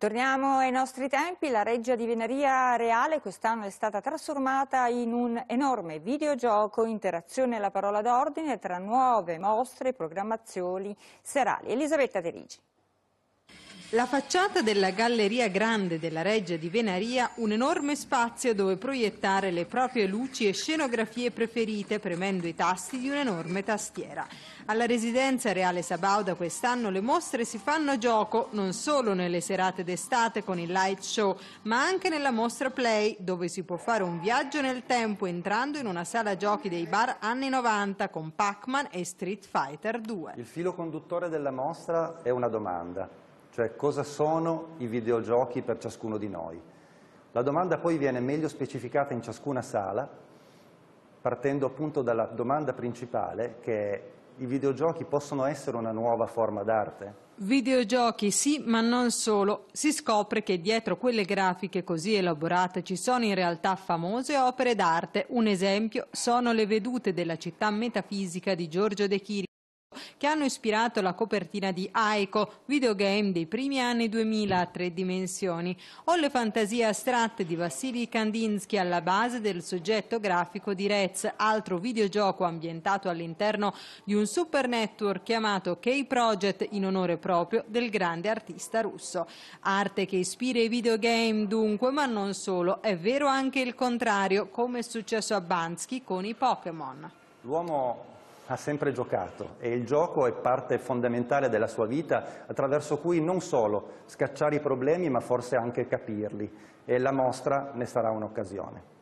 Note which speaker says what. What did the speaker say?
Speaker 1: Torniamo ai nostri tempi, la reggia di Venaria Reale quest'anno è stata trasformata in un enorme videogioco, interazione alla parola d'ordine tra nuove mostre e programmazioni serali. Elisabetta Terigi.
Speaker 2: La facciata della Galleria Grande della Reggia di Venaria, un enorme spazio dove proiettare le proprie luci e scenografie preferite premendo i tasti di un'enorme tastiera. Alla residenza Reale Sabauda quest'anno le mostre si fanno gioco non solo nelle serate d'estate con il light show, ma anche nella mostra Play, dove si può fare un viaggio nel tempo entrando in una sala giochi dei bar anni 90 con Pac-Man e Street Fighter 2.
Speaker 3: Il filo conduttore della mostra è una domanda cioè cosa sono i videogiochi per ciascuno di noi. La domanda poi viene meglio specificata in ciascuna sala, partendo appunto dalla domanda principale che è i videogiochi possono essere una nuova forma d'arte?
Speaker 2: Videogiochi sì, ma non solo. Si scopre che dietro quelle grafiche così elaborate ci sono in realtà famose opere d'arte. Un esempio sono le vedute della città metafisica di Giorgio De Chiri che hanno ispirato la copertina di Aiko, videogame dei primi anni 2000 a tre dimensioni, o le fantasie astratte di Vassili Kandinsky alla base del soggetto grafico di Rez, altro videogioco ambientato all'interno di un super network chiamato K-Project in onore proprio del grande artista russo. Arte che ispira i videogame dunque, ma non solo, è vero anche il contrario, come è successo a Bansky con i Pokémon.
Speaker 3: L'uomo ha sempre giocato e il gioco è parte fondamentale della sua vita attraverso cui non solo scacciare i problemi ma forse anche capirli e la mostra ne sarà un'occasione.